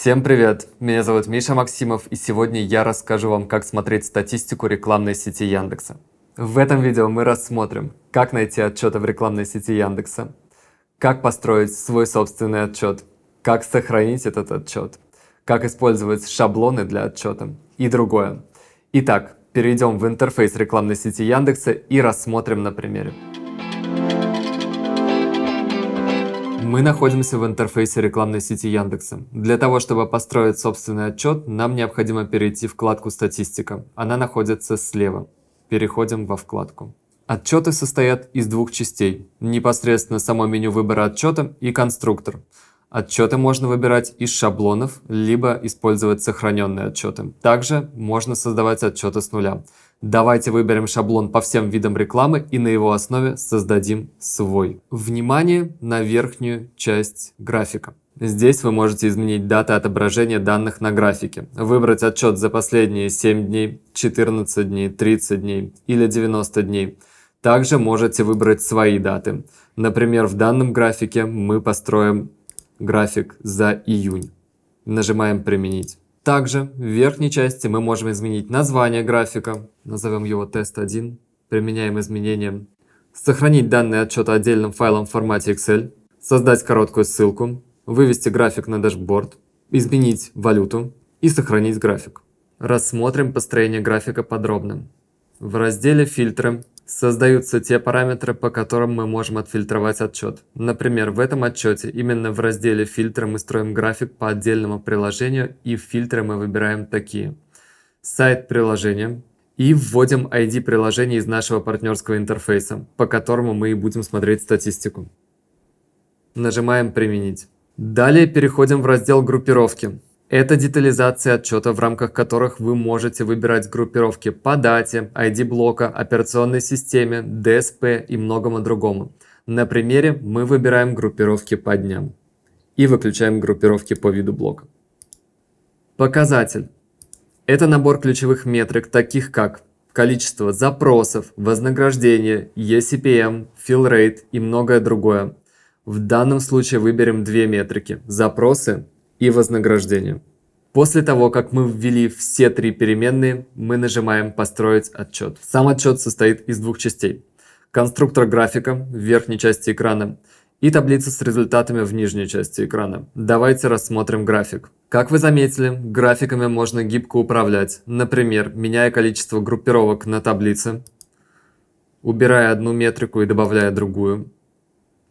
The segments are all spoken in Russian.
Всем привет! Меня зовут Миша Максимов, и сегодня я расскажу вам, как смотреть статистику рекламной сети Яндекса. В этом видео мы рассмотрим, как найти отчеты в рекламной сети Яндекса, как построить свой собственный отчет, как сохранить этот отчет, как использовать шаблоны для отчета и другое. Итак, перейдем в интерфейс рекламной сети Яндекса и рассмотрим на примере. Мы находимся в интерфейсе рекламной сети Яндекса. Для того, чтобы построить собственный отчет, нам необходимо перейти в вкладку «Статистика». Она находится слева. Переходим во вкладку. Отчеты состоят из двух частей. Непосредственно само меню выбора отчета и конструктор. Отчеты можно выбирать из шаблонов, либо использовать сохраненные отчеты. Также можно создавать отчеты с нуля. Давайте выберем шаблон по всем видам рекламы и на его основе создадим свой. Внимание на верхнюю часть графика. Здесь вы можете изменить даты отображения данных на графике, выбрать отчет за последние 7 дней, 14 дней, 30 дней или 90 дней. Также можете выбрать свои даты. Например, в данном графике мы построим график за июнь. Нажимаем «Применить». Также в верхней части мы можем изменить название графика. Назовем его «Тест1». Применяем изменения. Сохранить данные отчета отдельным файлом в формате Excel. Создать короткую ссылку. Вывести график на дашборд. Изменить валюту. И сохранить график. Рассмотрим построение графика подробно. В разделе «Фильтры» Создаются те параметры, по которым мы можем отфильтровать отчет. Например, в этом отчете именно в разделе «Фильтры» мы строим график по отдельному приложению и в фильтры мы выбираем такие. Сайт приложения и вводим ID приложения из нашего партнерского интерфейса, по которому мы и будем смотреть статистику. Нажимаем «Применить». Далее переходим в раздел «Группировки». Это детализация отчета, в рамках которых вы можете выбирать группировки по дате, ID блока, операционной системе, DSP и многому другому. На примере мы выбираем группировки по дням и выключаем группировки по виду блока. Показатель. Это набор ключевых метрик, таких как количество запросов, вознаграждение, ECPM, fill rate и многое другое. В данном случае выберем две метрики – запросы и вознаграждение. После того, как мы ввели все три переменные, мы нажимаем «Построить отчет». Сам отчет состоит из двух частей. Конструктор графика в верхней части экрана и таблица с результатами в нижней части экрана. Давайте рассмотрим график. Как вы заметили, графиками можно гибко управлять, например, меняя количество группировок на таблице, убирая одну метрику и добавляя другую.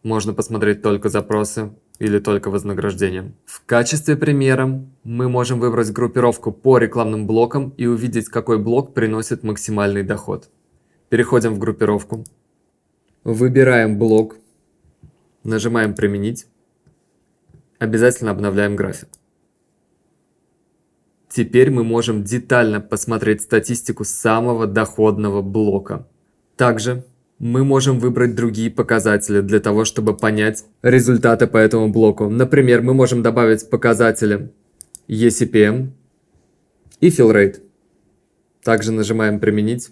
Можно посмотреть только запросы, или только вознаграждением. В качестве примера мы можем выбрать группировку по рекламным блокам и увидеть, какой блок приносит максимальный доход. Переходим в группировку. Выбираем блок. Нажимаем «Применить». Обязательно обновляем график. Теперь мы можем детально посмотреть статистику самого доходного блока. Также мы можем выбрать другие показатели для того, чтобы понять результаты по этому блоку. Например, мы можем добавить показатели ECPM и Fill Rate. Также нажимаем «Применить»,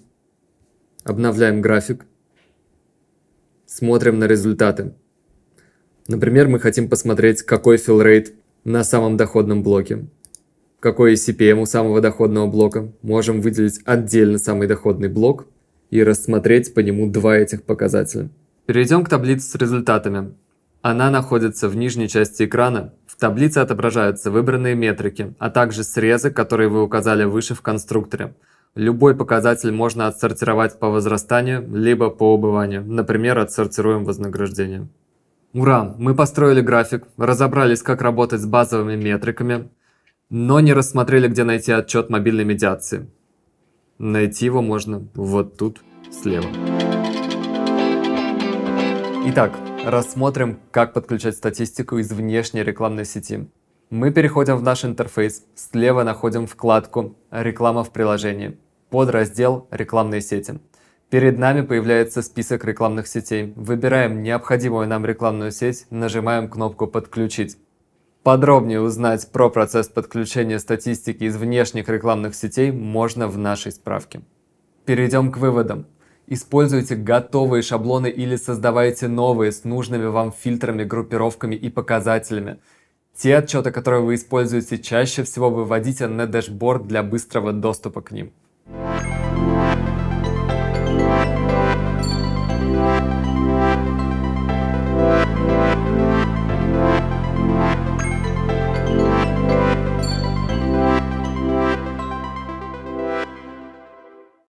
обновляем график, смотрим на результаты. Например, мы хотим посмотреть, какой Fill Rate на самом доходном блоке, какой ECPM у самого доходного блока. Можем выделить отдельно самый доходный блок – и рассмотреть по нему два этих показателя. Перейдем к таблице с результатами. Она находится в нижней части экрана. В таблице отображаются выбранные метрики, а также срезы, которые вы указали выше в конструкторе. Любой показатель можно отсортировать по возрастанию, либо по убыванию. Например, отсортируем вознаграждение. Ура! Мы построили график, разобрались, как работать с базовыми метриками, но не рассмотрели, где найти отчет мобильной медиации. Найти его можно вот тут слева. Итак, рассмотрим, как подключать статистику из внешней рекламной сети. Мы переходим в наш интерфейс, слева находим вкладку «Реклама в приложении», под раздел «Рекламные сети». Перед нами появляется список рекламных сетей. Выбираем необходимую нам рекламную сеть, нажимаем кнопку «Подключить». Подробнее узнать про процесс подключения статистики из внешних рекламных сетей можно в нашей справке. Перейдем к выводам. Используйте готовые шаблоны или создавайте новые с нужными вам фильтрами, группировками и показателями. Те отчеты, которые вы используете, чаще всего выводите на дашборд для быстрого доступа к ним.